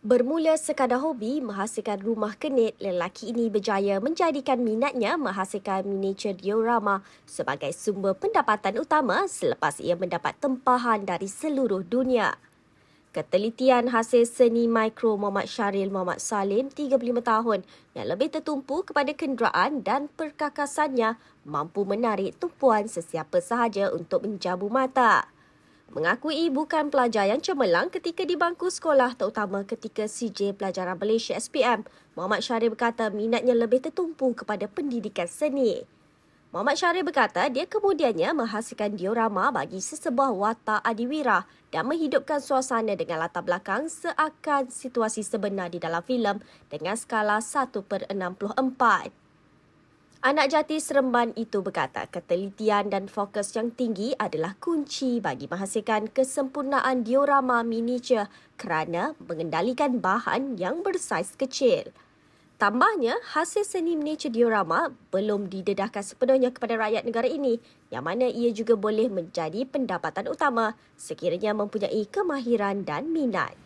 Bermula sekadar hobi menghasilkan rumah kenit, lelaki ini berjaya menjadikan minatnya menghasilkan miniature diorama sebagai sumber pendapatan utama selepas ia mendapat tempahan dari seluruh dunia. Ketelitian hasil seni mikro Muhammad Syaril Muhammad Salim, 35 tahun, yang lebih tertumpu kepada kenderaan dan perkakasannya mampu menarik tumpuan sesiapa sahaja untuk menjabu mata mengakui bukan pelajar yang cemerlang ketika di bangku sekolah terutama ketika CJ Pelajaran Malaysia SPM. Muhammad Syari berkata minatnya lebih tertumpu kepada pendidikan seni. Muhammad Syari berkata dia kemudiannya menghasilkan diorama bagi sesebuah watak adiwira dan menghidupkan suasana dengan latar belakang seakan situasi sebenar di dalam filem dengan skala 1 per 64. Anak jati Seremban itu berkata ketelitian dan fokus yang tinggi adalah kunci bagi menghasilkan kesempurnaan diorama miniature kerana mengendalikan bahan yang bersaiz kecil. Tambahnya, hasil seni miniature diorama belum didedahkan sepenuhnya kepada rakyat negara ini yang mana ia juga boleh menjadi pendapatan utama sekiranya mempunyai kemahiran dan minat.